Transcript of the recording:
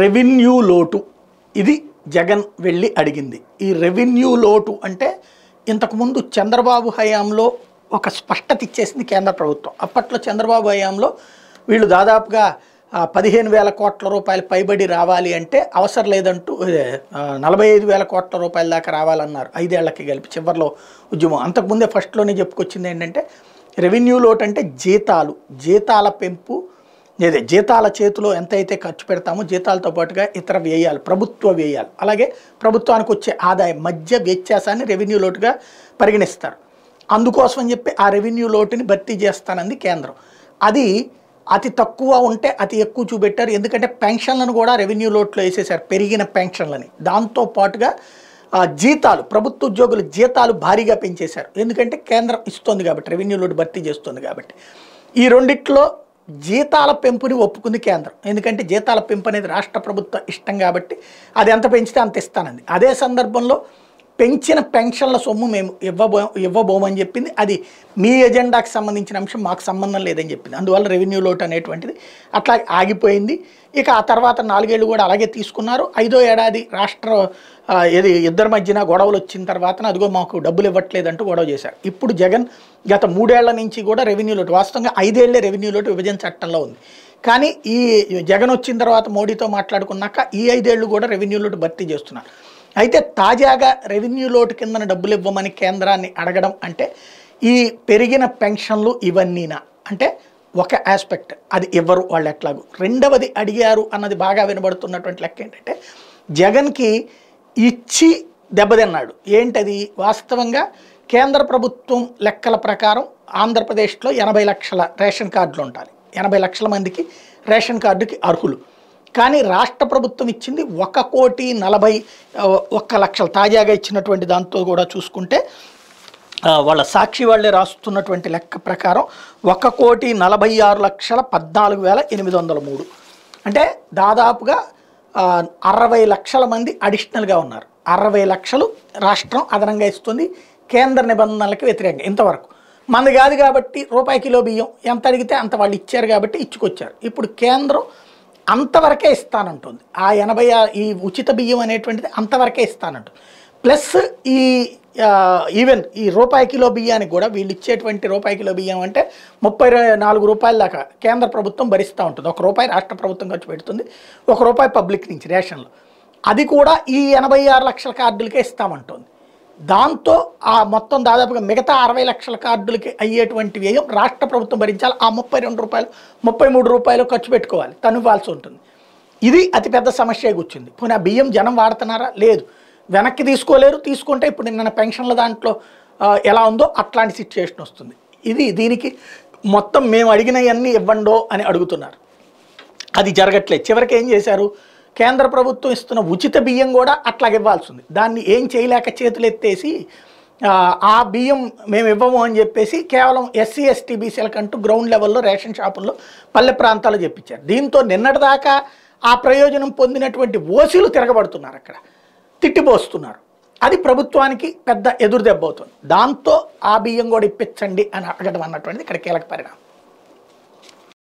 revenue లోటు ఇది జగన్ వెళ్ళి అడిగింది ఈ రెవెన్యూ లోటు అంటే ఇంతకుముందు చంద్రబాబు హయాంలో ఒక స్పష్టత ఇచ్చేసింది కేంద్ర ప్రభుత్వం అప్పట్లో చంద్రబాబు హయాంలో వీళ్ళు దాదాపుగా పదిహేను వేల కోట్ల రూపాయలు పైబడి రావాలి అంటే అవసరం లేదంటూ నలభై ఐదు వేల కోట్ల రూపాయల దాకా రావాలన్నారు ఐదేళ్లకి కలిపి చివరిలో ఉద్యమం అంతకుముందే ఫస్ట్లోనే చెప్పుకొచ్చింది ఏంటంటే రెవెన్యూ లోటు అంటే జీతాలు జీతాల పెంపు ఇదే జీతాల చేతిలో ఎంతైతే ఖర్చు పెడతామో జీతాలతో పాటుగా ఇతర వ్యయాలు ప్రభుత్వ వ్యయాలు అలాగే ప్రభుత్వానికి వచ్చే ఆదాయం మధ్య వ్యత్యాసాన్ని రెవెన్యూ లోటుగా పరిగణిస్తారు అందుకోసం అని చెప్పి ఆ రెవెన్యూ లోటుని భర్తీ చేస్తానంది కేంద్రం అది అతి తక్కువ ఉంటే అతి ఎక్కువ చూపెట్టారు ఎందుకంటే పెన్షన్లను కూడా రెవెన్యూ లోట్లో వేసేసారు పెరిగిన పెన్షన్లని దాంతో పాటుగా జీతాలు ప్రభుత్వ ఉద్యోగుల జీతాలు భారీగా పెంచేశారు ఎందుకంటే కేంద్రం ఇస్తుంది కాబట్టి రెవెన్యూ లోటు భర్తీ చేస్తుంది కాబట్టి ఈ రెండిట్లో జీతాల పెంపుని ఒప్పుకుంది కేంద్రం ఎందుకంటే జీతాల పెంపు అనేది రాష్ట్ర ప్రభుత్వ ఇష్టం కాబట్టి అది ఎంత పెంచితే అంత ఇస్తానంది అదే సందర్భంలో పెంచిన పెన్షన్ల సొమ్ము మేము ఇవ్వబో ఇవ్వబోమని చెప్పింది అది మీ ఎజెండాకి సంబంధించిన అంశం మాకు సంబంధం లేదని చెప్పింది అందువల్ల రెవెన్యూ లోటు అనేటువంటిది అట్లా ఆగిపోయింది ఇక ఆ తర్వాత నాలుగేళ్ళు కూడా అలాగే తీసుకున్నారు ఐదో ఏడాది రాష్ట్ర ఏది ఇద్దరి మధ్యన గొడవలు వచ్చిన తర్వాత అదిగో మాకు డబ్బులు ఇవ్వట్లేదంటూ గొడవ చేశారు ఇప్పుడు జగన్ గత మూడేళ్ల నుంచి కూడా రెవెన్యూ లోటు వాస్తవంగా ఐదేళ్లే రెవెన్యూ లోటు విభజన చట్టంలో ఉంది కానీ ఈ జగన్ వచ్చిన తర్వాత మోడీతో మాట్లాడుకున్నాక ఈ ఐదేళ్లు కూడా రెవెన్యూ లోటు భర్తీ చేస్తున్నారు అయితే తాజాగా రెవెన్యూ లోటు కిందన డబ్బులు ఇవ్వమని కేంద్రాన్ని అడగడం అంటే ఈ పెరిగిన పెన్షన్లు ఇవన్నీనా అంటే ఒక ఆస్పెక్ట్ అది ఇవ్వరు వాళ్ళు ఎట్లాగూ రెండవది అడిగారు అన్నది బాగా వినబడుతున్నటువంటి లెక్క ఏంటంటే జగన్కి ఇచ్చి దెబ్బతిన్నాడు ఏంటది వాస్తవంగా కేంద్ర ప్రభుత్వం లెక్కల ప్రకారం ఆంధ్రప్రదేశ్లో ఎనభై లక్షల రేషన్ కార్డులు ఉండాలి ఎనభై లక్షల మందికి రేషన్ కార్డుకి అర్హులు కానీ రాష్ట్ర ప్రభుత్వం ఇచ్చింది ఒక కోటి నలభై ఒక్క లక్షలు తాజాగా ఇచ్చినటువంటి దాంతో కూడా చూసుకుంటే వాళ్ళ సాక్షి వాళ్ళే రాస్తున్నటువంటి లెక్క ప్రకారం ఒక కోటి నలభై ఆరు లక్షల పద్నాలుగు వేల ఎనిమిది వందల మూడు అంటే దాదాపుగా అరవై లక్షల మంది అడిషనల్గా ఉన్నారు అరవై లక్షలు రాష్ట్రం అదనంగా ఇస్తుంది కేంద్ర నిబంధనలకు వ్యతిరేకంగా ఇంతవరకు మంది కాదు కాబట్టి రూపాయి కిలో బియ్యం ఎంత అడిగితే అంత వాళ్ళు ఇచ్చారు కాబట్టి ఇచ్చుకొచ్చారు ఇప్పుడు కేంద్రం అంతవరకే ఇస్తానంటుంది ఆ ఎనభై ఈ ఉచిత బియ్యం అనేటువంటిది అంతవరకే ఇస్తానంటుంది ప్లస్ ఈ ఈవెన్ ఈ రూపాయి కిలో బియ్యానికి కూడా వీళ్ళు ఇచ్చేటువంటి రూపాయి కిలో బియ్యం అంటే ముప్పై నాలుగు రూపాయల దాకా కేంద్ర ప్రభుత్వం భరిస్తూ ఉంటుంది ఒక రూపాయి రాష్ట్ర ప్రభుత్వం ఖర్చు పెడుతుంది ఒక రూపాయి పబ్లిక్ నుంచి రేషన్లో అది కూడా ఈ ఎనభై ఆరు లక్షల కార్డులకే ఇస్తామంటుంది దాంతో ఆ మొత్తం దాదాపుగా మిగతా అరవై లక్షల కార్డులకి అయ్యేటువంటి వ్యయం రాష్ట్ర ప్రభుత్వం భరించాలి ఆ ముప్పై రెండు రూపాయలు ముప్పై మూడు రూపాయలు ఖర్చు పెట్టుకోవాలి తను ఇవ్వాల్సి ఉంటుంది ఇది అతిపెద్ద సమస్య కూర్చుంది పోనీ ఆ బియ్యం జనం వాడుతున్నారా లేదు వెనక్కి తీసుకోలేరు తీసుకుంటే ఇప్పుడు నిన్న పెన్షన్ల దాంట్లో ఎలా ఉందో అట్లాంటి సిచ్యువేషన్ వస్తుంది ఇది దీనికి మొత్తం మేము అడిగినవన్నీ ఇవ్వండో అని అడుగుతున్నారు అది జరగట్లేదు చివరికి ఏం చేశారు కేంద్ర ప్రభుత్వం ఇస్తున్న ఉచిత బియ్యం కూడా ఇవ్వాల్సి ఇవ్వాల్సింది దాన్ని ఏం చేయలేక చేతులు ఎత్తేసి ఆ బియ్యం మేము ఇవ్వము అని చెప్పేసి కేవలం ఎస్సీ ఎస్టీ బీసీలకంటూ గ్రౌండ్ లెవెల్లో రేషన్ షాపుల్లో పల్లె ప్రాంతాల్లో చెప్పించారు దీంతో నిన్నటిదాకా ఆ ప్రయోజనం పొందినటువంటి ఓసీలు తిరగబడుతున్నారు అక్కడ తిట్టిపోస్తున్నారు అది ప్రభుత్వానికి పెద్ద ఎదురుదెబ్బ అవుతుంది దాంతో ఆ బియ్యం కూడా ఇప్పించండి అని అడగడం అన్నటువంటిది ఇక్కడ కీలక పరిణామం